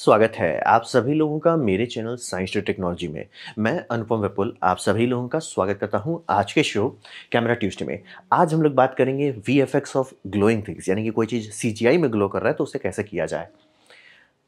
स्वागत है आप सभी लोगों का मेरे चैनल साइंस टू टेक्नोलॉजी में मैं अनुपम विपुल आप सभी लोगों का स्वागत करता हूं आज के शो कैमरा ट्यूसडे में आज हम लोग बात करेंगे वी ऑफ ग्लोइंग थिंग्स यानी कि कोई चीज़ सी में ग्लो कर रहा है तो उसे कैसे किया जाए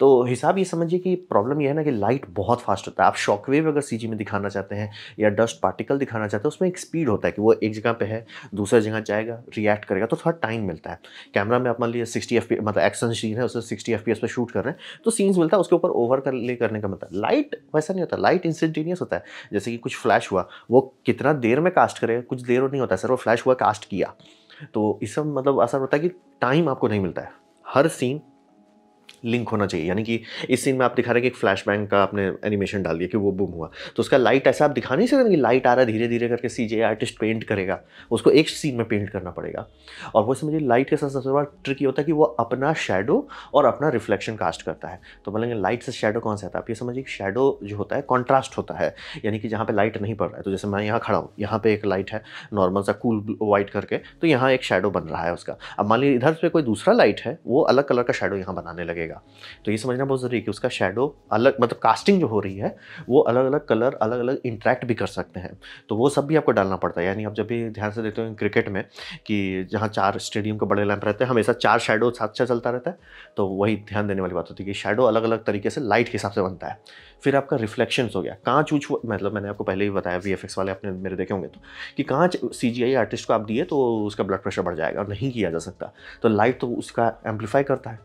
तो हिसाब ये समझिए कि प्रॉब्लम ये है ना कि लाइट बहुत फास्ट होता है आप शॉक वेव अगर सी में दिखाना चाहते हैं या डस्ट पार्टिकल दिखाना चाहते हैं उसमें एक स्पीड होता है कि वो एक जगह पे है दूसरे जगह जाएगा रिएक्ट करेगा तो थोड़ा टाइम मिलता है कैमरा में आप मान लीजिए सिक्सटी एफ मतलब एक्शन सीन है उससे सिक्सटी एफ पे शूट कर रहे हैं तो सीन्स मिलता है उसके ऊपर ओवर कर ले करने का मतलब लाइट वैसा नहीं होता लाइट इंस्टेंटेनियस होता है जैसे कि कुछ फ्लैश हुआ वो कितना देर में कास्ट करेगा कुछ देर नहीं होता सर वो फ्लैश हुआ कास्ट किया तो इसमें मतलब असर होता है कि टाइम आपको नहीं मिलता है हर सीन लिंक होना चाहिए यानी कि इस सीन में आप दिखा रहे हैं कि एक फ्लैश का आपने एनिमेशन डाल दिया कि वो बुम हुआ तो उसका लाइट ऐसा आप दिखा नहीं सकते कि लाइट आ रहा है धीरे धीरे करके सी आर्टिस्ट पेंट करेगा उसको एक सीन में पेंट करना पड़ेगा और वो समझिए लाइट के साथ सबसे बड़ा ट्रिक ये होता है कि वो अपना शेडो और अपना रिफ्लेक्शन कास्ट करता है तो बोलेंगे लाइट से शेडो कौन सा आता है तो आप ये समझिए कि शेडो जो होता है कॉन्ट्रास्ट होता है यानी कि जहाँ पर लाइट नहीं पड़ रहा है तो जैसे मैं यहाँ खड़ा हूँ यहाँ पे एक लाइट है नॉर्मल सा कूल वाइट करके तो यहाँ एक शेडो बन रहा है उसका अब मान लीजिए इधर से कोई दूसरा लाइट है वो अलग कलर का शेडो यहाँ बनाने लगेगा जाएगा तो ये समझना बहुत ज़रूरी है कि उसका शेडो अलग मतलब कास्टिंग जो हो रही है वो अलग अलग कलर अलग अलग इंट्रैक्ट भी कर सकते हैं तो वो सब भी आपको डालना पड़ता है यानी आप जब भी ध्यान से देखते हो क्रिकेट में कि जहाँ चार स्टेडियम के बड़े लैंप रहते हैं हमेशा चार शेडो साथ साथ चलता रहता है तो वही ध्यान देने वाली बात होती है कि शेडो अलग अलग तरीके से लाइट के हिसाब से बनता है फिर आपका रिफ्लेक्शन हो गया कांच ऊँच मतलब मैंने आपको पहले ही बताया वी वाले आपने मेरे देखे होंगे तो कि कांच सी आर्टिस्ट को आप दिए तो उसका ब्लड प्रेशर बढ़ जाएगा और नहीं किया जा सकता तो लाइट तो उसका एम्पलीफाई करता है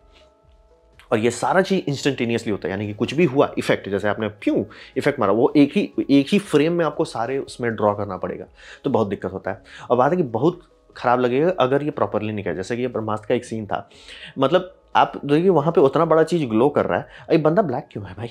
और ये सारा चीज़ इंस्टेंटेनियसली होता है यानी कि कुछ भी हुआ इफेक्ट जैसे आपने क्यों इफेक्ट मारा वो एक ही एक ही फ्रेम में आपको सारे उसमें ड्रॉ करना पड़ेगा तो बहुत दिक्कत होता है और बात है कि बहुत ख़राब लगेगा अगर ये प्रॉपरली नहीं जैसे कि ये ब्रह्मास्त्र का एक सीन था मतलब आप देखिए वहाँ पे उतना बड़ा चीज़ ग्लो कर रहा है अरे बंदा ब्लैक क्यों है भाई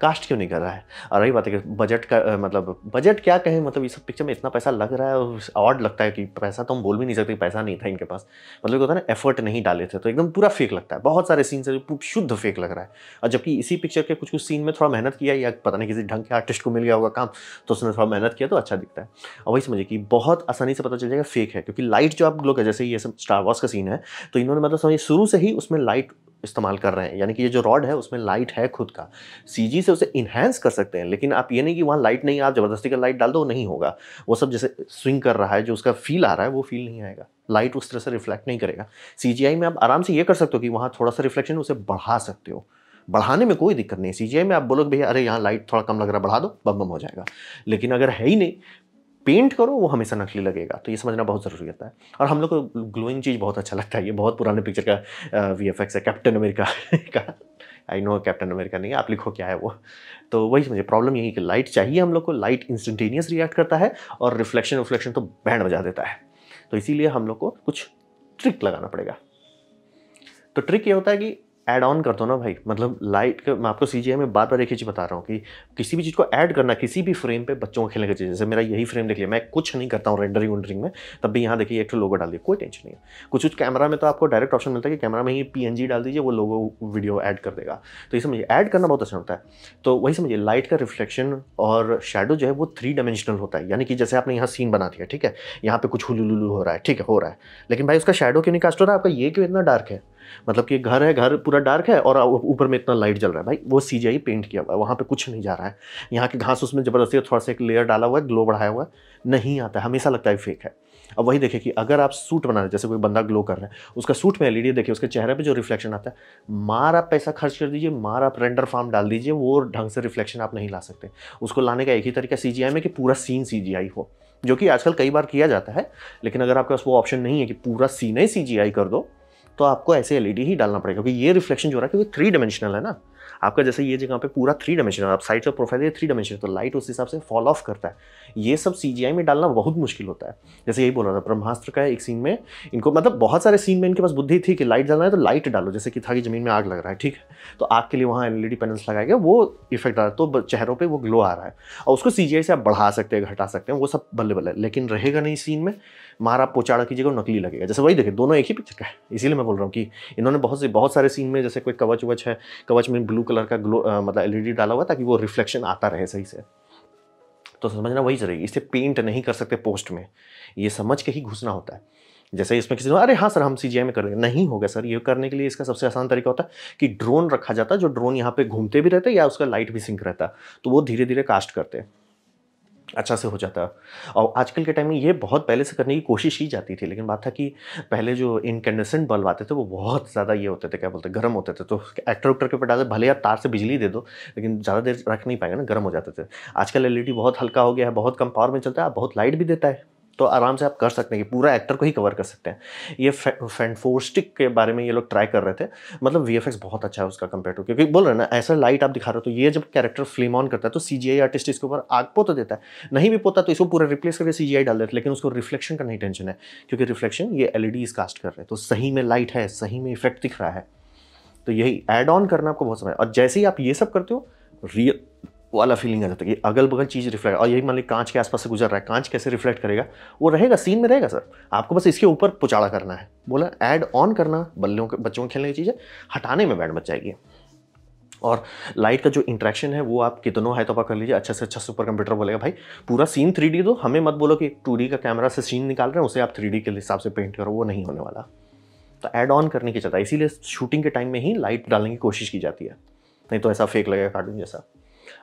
कास्ट क्यों नहीं कर रहा है और रही बात है कि बजट का मतलब बजट क्या कहें मतलब इस पिक्चर में इतना पैसा लग रहा है और ऑड लगता है कि पैसा तो हम बोल भी नहीं सकते पैसा नहीं था इनके पास मतलब होता है ना एफर्ट नहीं डाले थे तो एकदम पूरा फेक लगता है बहुत सारे सीन है शुद्ध फेक लग रहा है और जबकि इसी पिक्चर के कुछ कुछ सीन में थोड़ा मेहनत किया या पता नहीं किसी ढंग के आर्टिस्ट को मिल गया होगा काम तो उसने थोड़ा मेहनत किया तो अच्छा दिखता है और वही समझिए कि बहुत आसानी से पता चल जाएगा फेक है क्योंकि लाइट जो आप लोग जैसे ये सब स्टार वॉर्स का सीन है तो इन्होंने मतलब समझिए शुरू से ही उसमें लाइट इस्तेमाल कर रहे हैं यानी कि ये जो रॉड है उसमें लाइट है खुद का सी से उसे इन्हेंस कर सकते हैं लेकिन आप ये नहीं कि वहाँ लाइट नहीं आप ज़बरदस्ती का लाइट डाल दो नहीं होगा वो सब जैसे स्विंग कर रहा है जो उसका फील आ रहा है वो फील नहीं आएगा लाइट उस तरह से रिफ्लेक्ट नहीं करेगा सी में आप आराम से ये कर सकते हो कि वहाँ थोड़ा सा रिफ्लेक्शन उसे बढ़ा सकते हो बढ़ाने में कोई दिक्कत नहीं है सी में आप बोलोगे भैया अरे यहाँ लाइट थोड़ा कम लग रहा बढ़ा दो बम बम हो जाएगा लेकिन अगर है ही नहीं पेंट करो वो हमेशा नकली लगेगा तो ये समझना बहुत ज़रूरी होता है और हम लोग को ग्लोइंग चीज़ बहुत अच्छा लगता है ये बहुत पुराने पिक्चर का वी एफ है कैप्टन अमेरिका का आई नो कैप्टन अमेरिका नहीं है आप लिखो क्या है वो तो वही समझे प्रॉब्लम यही कि लाइट चाहिए हम लोग को लाइट इंस्टेंटेनियस रिएक्ट करता है और रिफ्लेक्शन रिफ्लेक्शन तो बैंड बजा देता है तो इसीलिए हम लोग को कुछ ट्रिक लगाना पड़ेगा तो ट्रिक ये होता है कि ऐड ऑन कर दो ना भाई मतलब लाइट का मैं आपको सी जी में बार बार एक ही चीज़ बता रहा हूँ कि किसी भी चीज़ को ऐड करना किसी भी फ्रेम पे बच्चों को खेलने का चीज़ जैसे मेरा यही फ्रेम देख लिया मैं कुछ नहीं करता हूँ रेंडरिंग वेंडरिंग में तब भी यहाँ देखिए एक लोगो डाल दिया कोई टेंशन नहीं है कुछ कुछ कैमरा में तो आपको डायरेक्ट ऑप्शन मिलता है कि कैमरा में ही पी डाल दीजिए वो लोगो वीडियो ऐड कर देगा तो ये समझिए ऐड करना बहुत अच्छा होता है तो वही समझिए लाइट का रिफ्लेक्शन और शेडो जो है वो थ्री डायमेंशनल होता है यानी कि जैसे आपने यहाँ सीन बना दिया ठीक है यहाँ पे कुछ हुलू हो रहा है ठीक है हो रहा है लेकिन भाई उसका शेडो क्यों नहीं कास्ट हो रहा है आपका ये क्यों इतना डार्क है मतलब कि घर है घर पूरा डार्क है और ऊपर में इतना लाइट जल रहा है भाई वो सी पेंट किया हुआ है वहाँ पर कुछ नहीं जा रहा है यहाँ के घास उसमें ज़बरदस्ती थोड़ा सा एक लेयर डाला हुआ है ग्लो बढ़ाया हुआ है नहीं आता है हमेशा लगता है फेक है अब वही देखिए कि अगर आप सूट बना रहे जैसे कोई बंदा ग्लो कर रहा है उसका सूट में एलईडी देखिए उसके चेहरे पे जो रिफ्लेक्शन आता है मार आप पैसा खर्च कर दीजिए मार आप रेंडर फार्म डाल दीजिए वो ढंग से रिफ्लेक्शन आप नहीं ला सकते उसको लाने का एक ही तरीका सी में कि पूरा सीन सी हो जो कि आजकल कई बार किया जाता है लेकिन अगर आपके पास वो ऑप्शन नहीं है कि पूरा सीन ही सी कर दो तो आपको ऐसे एल e ही डालना पड़ेगा क्योंकि ये रिफ्लेक्शन जो रहा है क्योंकि थ्री डायमेंशनल है ना आपका जैसे ये जगह पे पूरा थ्री डायमेंशनल आप साइड से प्रोफाइल ये थ्री डायमेंशनल तो लाइट उस हिसाब से फॉल ऑफ करता है ये सब सी में डालना बहुत मुश्किल होता है जैसे यही बोल रहा था ब्रह्मास्त्र का एक सीन में इनको मतलब बहुत सारे सीन में इनके पास बुद्धि थी कि लाइट डालना है तो लाइट डालो जैसे कि था कि जमीन में आग लग रहा है ठीक है तो आग के लिए वहाँ एल ई पैनल्स लगाए गए वो इफेक्ट आ रहा है तो चेहरों पर वो ग्लो आ रहा है और उसको सी से आप बढ़ा सकते हैं घटा सकते हैं वो सब बल्ले बल्ले लेकिन रहेगा नहीं सीन में मारा पोचाड़ा की जगह नकली लगेगा जैसे वही देखे दोनों एक ही पिक्चर का है इसीलिए मैं बोल रहा हूँ कि इन्होंने बहुत से बहुत सारे सीन में जैसे कोई कवच वच है कवच में ब्लू कलर का ग्लो मतलब एलईडी डाला हुआ ताकि वो रिफ्लेक्शन आता रहे सही से तो समझना वही जरूरी इसे पेंट नहीं कर सकते पोस्ट में ये समझ के ही घुसना होता है जैसे इसमें किसी ने अरे हाँ सर हम सी में कर रहे हैं नहीं होगा सर ये करने के लिए इसका सबसे आसान तरीका होता है कि ड्रोन रखा जाता है जो ड्रोन यहाँ पे घूमते भी रहते या उसका लाइट भी सिंक रहता तो वो धीरे धीरे कास्ट करते हैं अच्छा से हो जाता और आजकल के टाइम में ये बहुत पहले से करने की कोशिश की जाती थी लेकिन बात था कि पहले जो इनकंडसेंट बल्ब आते थे वो बहुत ज़्यादा ये होते थे क्या बोलते गर्म होते थे तो एक्टर उक्टर के ऊपर डाले भले या तार से बिजली दे दो लेकिन ज़्यादा देर रख नहीं पाएंगे ना गर्म हो जाते थे आजकल एल बहुत हल्का हो गया है बहुत कम पावर में चलता है बहुत लाइट भी देता है तो आराम से आप कर सकते हैं कि पूरा एक्टर को ही कवर कर सकते हैं ये फैंटफोस्टिक के बारे में ये लोग ट्राई कर रहे थे मतलब वी बहुत अच्छा है उसका कंपेयर टू क्योंकि बोल रहे ना ऐसा लाइट आप दिखा रहे हो तो ये जब कैरेक्टर फिल्म ऑन करता है तो सी आर्टिस्ट इसके ऊपर आग पो तो देता है नहीं भी पोता तो इसको पूरा रिप्लेस करके सी डाल देते लेकिन उसको रिफ्लेक्शन का नहीं टेंशन है क्योंकि रिफ्लेक्शन ये एल कास्ट e कर रहे हैं तो सही में लाइट है सही में इफेक्ट दिख रहा है तो यही एड ऑन करना आपको बहुत समय और जैसे ही आप ये सब करते हो रियल वाला फीलिंग आ जाता है कि अगल बगल चीज़ रिफ्लेक्ट और यही मान ली कांच के आसपास से गुजर रहा है कांच कैसे रिफ्लेक्ट करेगा वो रहेगा सीन में रहेगा सर आपको बस इसके ऊपर पुचाड़ा करना है बोला ऐड ऑन करना बल्लों के बच्चों के खेलने की चीज़ें हटाने में बैंड बच जाएगी और लाइट का जो इंट्रैक्शन है वो आप कितनों है तोपा कर लीजिए अच्छा से अच्छा सुपर कंप्यूटर बोलेगा भाई पूरा सीन थ्री दो हमें मत बोलो कि टू का कैमरा से सीन निकाल रहे हैं उसे आप थ्री के हिसाब से पेंट करो वो नहीं होने वाला तो ऐड ऑन करने की चलता है इसीलिए शूटिंग के टाइम में ही लाइट डालने की कोशिश की जाती है नहीं तो ऐसा फेक लगेगा कार्टून जैसा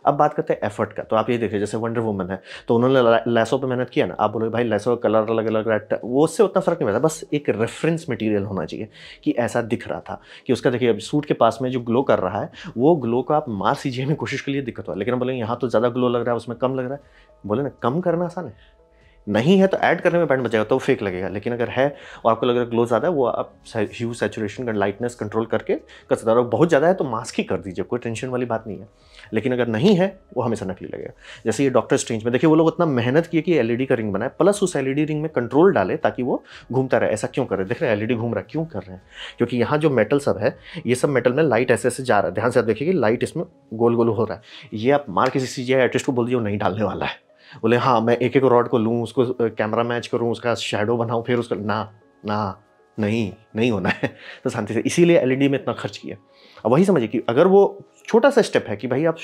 अब बात करते हैं एफर्ट का तो आप ये देखिए जैसे वंडर वुमन है तो उन्होंने लैसो पे मेहनत किया ना आप बोलोगे भाई लैसो का कलर अलग अलग रहा वो उससे उतना फ़र्क नहीं पड़ता बस एक रेफरेंस मटेरियल होना चाहिए कि ऐसा दिख रहा था कि उसका देखिए अब सूट के पास में जो ग्लो कर रहा है वो ग्लो को आप मार सीजिए में कोशिश के लिए दिक्कत हुआ लेकिन बोले यहाँ तो ज़्यादा ग्लो लग रहा है उसमें कम लग रहा है बोले ना कम करना आसान है नहीं है तो ऐड करने में बैंड बचेगा तो फेक लगेगा लेकिन अगर है और आपको लग रहा है ग्लो ज़्यादा है वो आप ह्यू का लाइटनेस कंट्रोल करके कर सकते है और बहुत ज़्यादा है तो मास्क ही कर दीजिए कोई टेंशन वाली बात नहीं है लेकिन अगर नहीं है वो हमेशा नकली लगेगा जैसे ये डॉक्टर स्ट्रेंज में देखिए वो लोग इतना मेहनत किए कि एल e का रिंग बनाए प्लस उस एल रिंग e में कंट्रोल डाले ताकि वो घूमता रहे ऐसा क्यों कर रहे देख रहे हैं एल e घूम रहा है क्यों कर रहे हैं क्योंकि यहाँ जो मेटल सब है ये सब मेटल में लाइट ऐसे ऐसे जा रहा है ध्यान से आप देखिए कि लाइट इसमें गोल गोल हो रहा है ये आप मार किसी चीज़ आर्टिस्ट को बोल दिए वो नहीं डालने वाला है बोले हाँ मैं एक एक रॉड को लूँ उसको कैमरा मैच करूँ उसका शेडो बनाऊँ फिर उसका ना ना नहीं नहीं होना है तो शांति से इसीलिए एल में इतना खर्च किया अब वही समझिए कि अगर वो छोटा सा स्टेप है कि भाई आप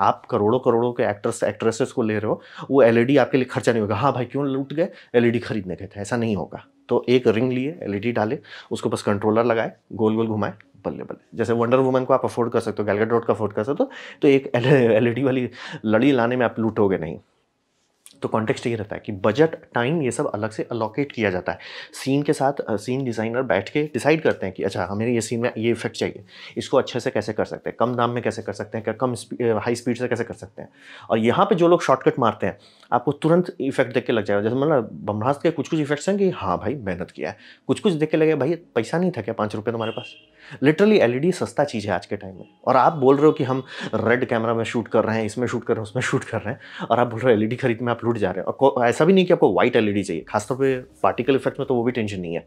आप करोड़ों करोड़ों के एक्टर्स एक्ट्रेसेस को ले रहे हो वो एल आपके लिए खर्चा नहीं होगा हाँ भाई क्यों लूट गए एल खरीदने गए थे ऐसा नहीं होगा तो एक रिंग लिए एल डाले उसको बस कंट्रोलर लगाए गोल गोल घुमाए बल्ले बल्ले जैसे वंडर वुमन को आप अफोर्ड कर सकते हो गैलगेट रोड का अफोर्ड कर सकते हो तो एक एल वाली लड़ी लाने में आप लूटोगे नहीं तो कॉन्टेक्स्ट ये रहता है कि बजट टाइम ये सब अलग से अलोकेट किया जाता है सीन के साथ सीन डिज़ाइनर बैठ के डिसाइड करते हैं कि अच्छा हमें ये सीन में ये इफेक्ट चाहिए इसको अच्छे से कैसे कर सकते हैं कम दाम में कैसे कर सकते हैं कम हाई स्पीड से कैसे कर सकते हैं और यहाँ पर जो लोग शॉर्टकट मारते हैं आपको तुरंत इफेक्ट देख के लग जाएगा जैसे मतलब ब्रह्मास्त्र के कुछ कुछ इफेक्ट्स हैं कि हाँ भाई मेहनत किया है कुछ कुछ देख के लगे भाई पैसा नहीं था क्या पाँच रुपये तुम्हारे पास लिटरली एलईडी सस्ता चीज़ है आज के टाइम में और आप बोल रहे हो कि हम रेड कैमरा में शूट कर रहे हैं इसमें शूट कर रहे हैं उसमें शूट कर रहे हैं और आप बोल रहे हो एल खरीद में आप उड़ जा रहे हैं और ऐसा भी नहीं कि आपको व्हाइट एलईडी चाहिए खासतौर पे पार्टिकल इफेक्ट में तो वो भी टेंशन नहीं है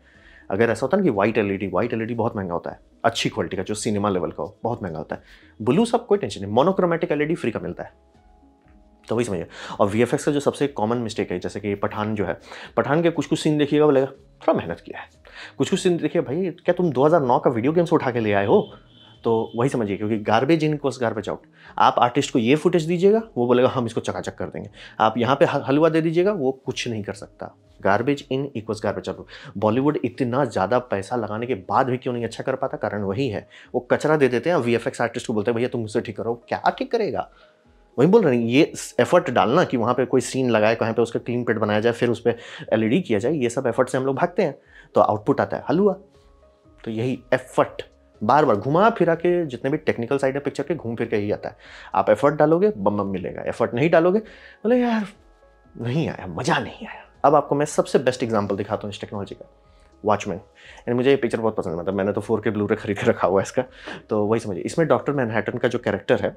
अगर ऐसा होता ना कि व्हाइट एलईडी व्हाइट एलईडी बहुत महंगा होता है अच्छी क्वालिटी का जो सिनेमा लेवल का हो बहुत महंगा होता है ब्लू सब कोई टेंशन नहीं मोनोक्रोमेटिक एलईडी फ्री का मिलता है तो वही समझिए और वी का जो सबसे कॉमन मिस्टेक है जैसे कि पठान जो है पठान के कुछ कुछ सीन देखिएगा बोलेगा थोड़ा मेहनत किया है कुछ कुछ सीन देखिए भाई क्या तुम 2009 का वीडियो गेम्स उठा के ले आए हो तो वही समझिए क्योंकि गार्बेज इन कोस गार्बेज आउट आप आर्टिस्ट को ये फुटेज दीजिएगा वो बोलेगा हम इसको चकाचक कर देंगे आप यहाँ पे हलवा दे दीजिएगा वो कुछ नहीं कर सकता garbage in equals garbage out Bollywood इतना ज़्यादा पैसा लगाने के बाद भी क्यों नहीं अच्छा कर पाता कारण वही है वो कचरा दे देते हैं वी एफ आर्टिस्ट को बोलते हैं भैया तुम मुझसे ठीक करो क्या ठीक करेगा वही बोल रहे हैं ये एफर्ट डालना कि वहाँ पे कोई सीन लगाए कहाँ पे उसका क्लीन पेट बनाया जाए फिर उस पर एल e किया जाए ये सब एफर्ट से हम लोग भागते हैं तो आउटपुट आता है हलुआ तो यही एफर्ट बार बार घुमा फिरा के जितने भी टेक्निकल साइड है पिक्चर के घूम फिर के ही आता है आप एफर्ट डालोगे बम बम मिलेगा एफर्ट नहीं डालोगे बोले यार नहीं आया मज़ा नहीं आया अब आपको मैं सबसे बेस्ट एग्जाम्पल दिखाता हूँ इस टेक्नोलॉजी का वॉचमैन एंड मुझे ये पिक्चर बहुत पसंद है मतलब मैंने तो फोर के ब्लू रे खरीद के रखा हुआ है इसका तो वही समझिए इसमें डॉक्टर मैनहैटन का जो कैरेक्टर है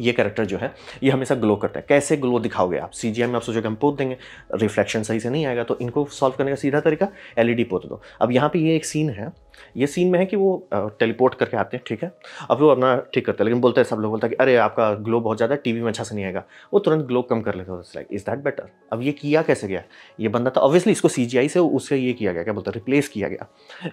ये कैरेक्टर जो है ये हमेशा ग्लो करता है कैसे ग्लो दिखाओगे आप सी में आप सोचोगे हम पोत देंगे रिफ्लेक्शन सही से नहीं आएगा तो इनको सॉल्व करने का सीधा तरीका एल पोत दो अब यहाँ पर ये एक सीन है ये सीन में है कि वो टेलीपोर्ट करके आते हैं ठीक है अब वो अपना ठीक करते हैं लेकिन बोलते हैं सब लोग बोलता है कि अरे आपका ग्लो बहुत ज़्यादा वी में अच्छा से नहीं आएगा वो तुरंत ग्लो कम कर लेते हैं लाइक इज़ दैट बेटर अब ये किया कैसे गया ये बंदा था ऑब्वियसली इसको सी से उससे ये किया गया क्या बोलता है रिप्लेस किया गया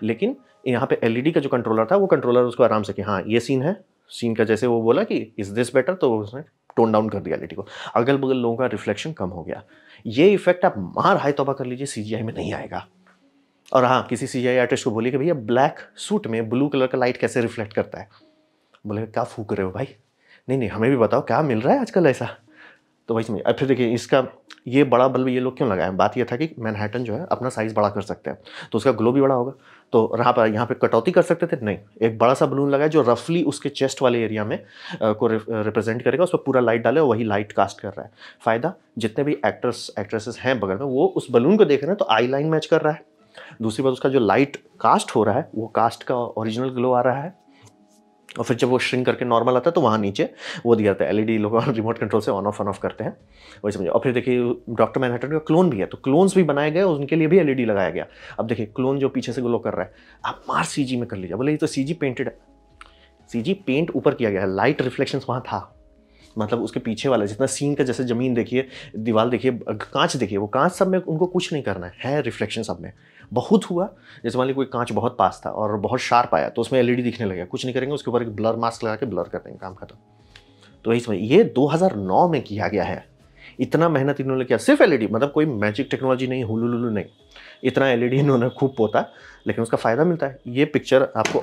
लेकिन यहाँ पे एलईडी का जो कंट्रोलर था वो कंट्रोलर उसको आराम से कि हाँ ये सीन है सीन का जैसे वो बोला कि इज़ दिस बेटर तो उसने टोन डाउन कर दिया लेटी को अगल बगल लोगों का रिफ्लेक्शन कम हो गया ये इफेक्ट आप मार हाई तोबा कर लीजिए सी में नहीं आएगा और हाँ किसी सी आर्टिस्ट को बोलिए कि भैया ब्लैक सूट में ब्लू कलर का लाइट कैसे रिफ्लेक्ट करता है बोले क्या फूक रहे हो भाई नहीं नहीं हमें भी बताओ क्या मिल रहा है आजकल ऐसा तो वही समझिए अब फिर देखिए इसका ये बड़ा बल्ब ये लोग क्यों लगाए बात ये था कि मैनहैटन जो है अपना साइज़ बड़ा कर सकते हैं तो उसका ग्लो भी बड़ा होगा तो रहा पर यहाँ पे कटौती कर सकते थे नहीं एक बड़ा सा बलून लगाया जो रफली उसके चेस्ट वाले एरिया में आ, को रिप्रेजेंट करेगा उस पर पूरा लाइट डाले और वही लाइट कास्ट कर रहा है फ़ायदा जितने भी एक्टर्स एक्ट्रेसेस हैं बगल में वो उस बलून को देख रहे हैं तो आई लाइन मैच कर रहा है दूसरी बात उसका जो लाइट कास्ट हो रहा है वो कास्ट का ओरिजिनल ग्लो आ रहा है और फिर जब वो श्रिंक करके नॉर्मल आता है तो वहाँ नीचे वो दिया जाता है एलईडी e लोग रिमोट कंट्रोल से ऑन ऑफ ऑन ऑफ करते हैं वही समझे और फिर देखिए डॉक्टर मैनहटन का क्लोन भी है तो क्लोन्स भी बनाए गए उनके लिए भी एलईडी e लगाया गया अब देखिए क्लोन जो पीछे से ग्लो कर रहा है आप मार सी में कर लीजिए बोले ये तो सी पेंटेड है सी पेंट ऊपर किया गया है लाइट रिफ्लेक्शन वहाँ था मतलब उसके पीछे वाला जितना सीन का जैसे ज़मीन देखिए दीवार देखिए कांच देखिए वो कांच सब में उनको कुछ नहीं करना है, रिफ्लेक्शन सब में बहुत हुआ जैसे मान ली कोई कांच बहुत पास था और बहुत शार्प आया तो उसमें एलईडी दिखने लगे कुछ नहीं करेंगे उसके ऊपर एक ब्लर मास्क लगा के ब्लर कर देंगे काम खत्म तो यही समझ ये 2009 में किया गया है इतना मेहनत इन्होंने किया सिर्फ एलईडी e मतलब कोई मैजिक टेक्नोलॉजी नहीं हु नहीं इतना एलईडी e इन्होंने खूब पोता लेकिन उसका फ़ायदा मिलता है ये पिक्चर आपको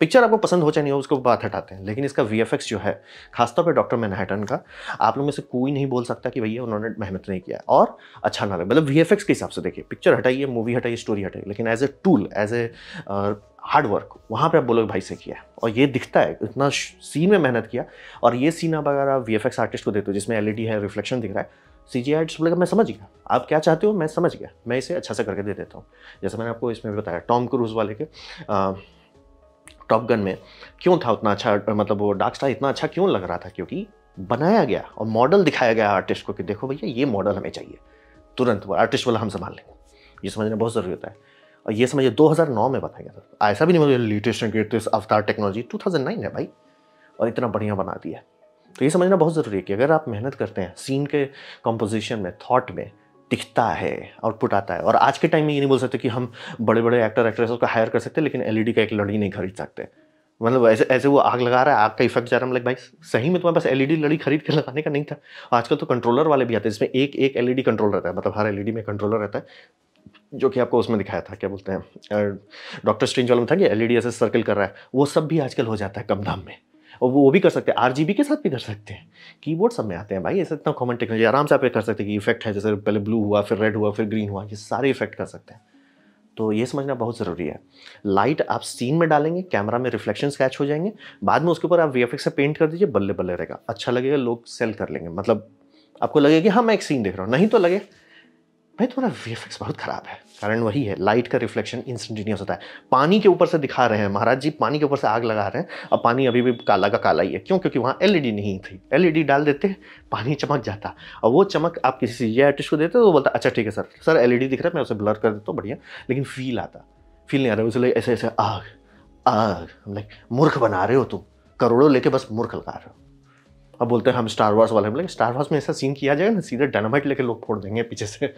पिक्चर आपको पसंद हो चाहे नहीं हो उसको बात हटाते हैं लेकिन इसका वी जो है खासतौर पर डॉक्टर मैनहटन का आप लोग में से कोई नहीं बोल सकता कि भैया उन्होंने मेहनत नहीं किया और अच्छा ना लगे मतलब वी के हिसाब से देखिए पिक्चर हटाइए मूवी हटाइए स्टोरी हटाइए लेकिन as a tool as a hard work वहाँ पे आप बोलोगे भाई से किया है और ये दिखता है इतना सीन में मेहनत किया और ये सीन आप अगर आप वी आर्टिस्ट को देते हो जिसमें एल e है रिफ्लेक्शन दिख रहा है सी जी आर्ट्स बोलेगा मैं समझ गया आप क्या चाहते हो मैं समझ गया मैं इसे अच्छा से करके दे देता हूँ जैसे मैंने आपको इसमें भी बताया टॉम क्रूज वाले के टॉप गन में क्यों था उतना अच्छा मतलब वो डार्क स्टार इतना अच्छा क्यों लग रहा था क्योंकि बनाया गया और मॉडल दिखाया गया आर्टिस्ट को कि देखो भैया ये मॉडल हमें चाहिए तुरंत वो आर्टिस्ट वाला हम संभाल लेंगे ये समझना बहुत ज़रूरी होता है और ये समझिए 2009 में बताया गया था ऐसा भी नहीं मतलब latest and greatest Avatar technology 2009 है भाई और इतना बढ़िया बना दिया तो ये समझना बहुत ज़रूरी है कि अगर आप मेहनत करते हैं सीन के कंपोजिशन में थॉट में दिखता है आउटपुट आता है और आज के टाइम में ये नहीं बोल सकते कि हम बड़े बड़े एक्टर एक्ट्रेस को हायर कर सकते लेकिन एल e का एक लड़ी नहीं खरीद सकते मतलब ऐसे ऐसे वो आग लगा रहा है आग का इफेक्ट जा रहा है मतलब भाई सही में तुम्हारे पास एलईडी e लड़ी खरीद के लगाने का नहीं था आजकल तो कंट्रोलर वाले भी आते हैं जिसमें एक एक एलईडी कंट्रोल e रहता है मतलब हर एलईडी में कंट्रोलर रहता है जो कि आपको उसमें दिखाया था क्या बोलते हैं डॉक्टर स्ट्रेंज में था कि एल ऐसे सर्कल कर रहा है वो सब भी आजकल हो जाता है कम दाम में और वो भी कर सकते हैं आर के साथ भी कर सकते हैं कीबोर्ड सब में आते हैं भाई ऐसा इतना कॉमन टेक्नोलॉजी आराम से आप ये कर सकते हैं कि इफेक्ट है जैसे पहले ब्लू हुआ फिर रेड हुआ फिर ग्रीन हुआ ये सारे इफेक्ट कर सकते हैं तो ये समझना बहुत ज़रूरी है लाइट आप सीन में डालेंगे कैमरा में रिफ्लेक्शन कैच हो जाएंगे बाद में उसके ऊपर आप वी से पेंट कर दीजिए बल्ले बल्ले रहेगा अच्छा लगेगा लोग सेल कर लेंगे मतलब आपको लगेगा कि हाँ मैं एक सीन देख रहा हूँ नहीं तो लगे भाई थोड़ा वीएफएक्स बहुत ख़राब है कारण वही है लाइट का रिफ्लेक्शन इंस्टेंटेनियस होता है पानी के ऊपर से दिखा रहे हैं महाराज जी पानी के ऊपर से आग लगा रहे हैं और पानी अभी भी काला का काला ही है क्यों क्योंकि वहाँ एलईडी नहीं थी एलईडी डाल देते पानी चमक जाता और वो चमक आप किसी सी आर्टिस्ट को देते तो वो बोलता अच्छा ठीक है सर सर एल दिख रहा है मैं उसे ब्लर कर देता हूँ बढ़िया लेकिन फील आता फील नहीं आ रहा उसलिए ऐसे ऐसे आग आग लाइक मूर्ख बना रहे हो तुम करोड़ों लेके बस मूर्ख लगा रहे हो अब बोलते हैं हम स्टार वार्स वाले हम लोग स्टार वार्स में ऐसा सीन किया जाएगा ना सीधे डायनामाइट लेके लोग फोड़ देंगे पीछे से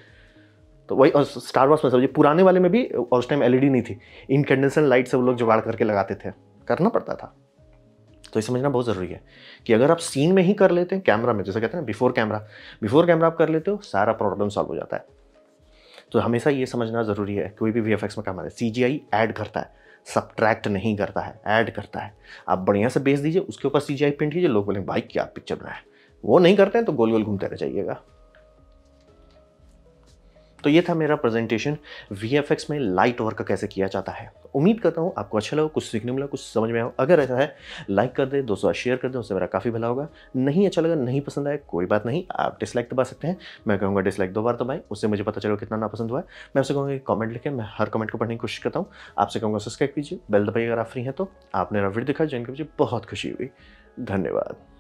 तो वही और स्टार वॉर्स में सब पुराने वाले में भी और उस टाइम एलईडी e नहीं थी इनकंडेंसन लाइट से वो लोग जुगाड़ करके लगाते थे करना पड़ता था तो ये समझना बहुत ज़रूरी है कि अगर आप सीन में ही कर लेते हैं कैमरा में जैसे कहते हैं ना बिफोर कैमरा बिफोर कैमरा आप कर लेते हो सारा प्रॉब्लम सॉल्व हो जाता है तो हमेशा ये समझना ज़रूरी है कोई भी वी में काम आता है सी ऐड करता है सब्ट्रैक्ट नहीं करता है ऐड करता है आप बढ़िया से बेच दीजिए उसके ऊपर सी प्रिंट कीजिए लोग बोलेंगे भाई क्या पिक्चर बनाया वो नहीं करते हैं तो गोल गोल घूमते रह जाइएगा तो ये था मेरा प्रेजेंटेशन वी में लाइट वर्क कैसे किया जाता है उम्मीद करता हूँ आपको अच्छा लगा कुछ सीखने मिला कुछ समझ में आओ अगर ऐसा है लाइक कर दे दोस्तों शेयर कर दें उससे मेरा काफ़ी भला होगा नहीं अच्छा लगा नहीं पसंद आया कोई बात नहीं आप डिसलाइक दबा सकते हैं मैं कहूँगा डिसलाइक दो बार दबाएं उससे मुझे पता चलेगा कितना नापसंद हुआ मैं उससे कहूँगा कमेंट लिखें मैं हर कमेंट को पढ़ने की कोशिश करता हूँ आपसे कहूँगा सब्सक्राइब कीजिए बेल दबाइए अगर आप फ्री हैं तो आपने वीडियो दिखा जिनके मुझे बहुत खुशी हुई धन्यवाद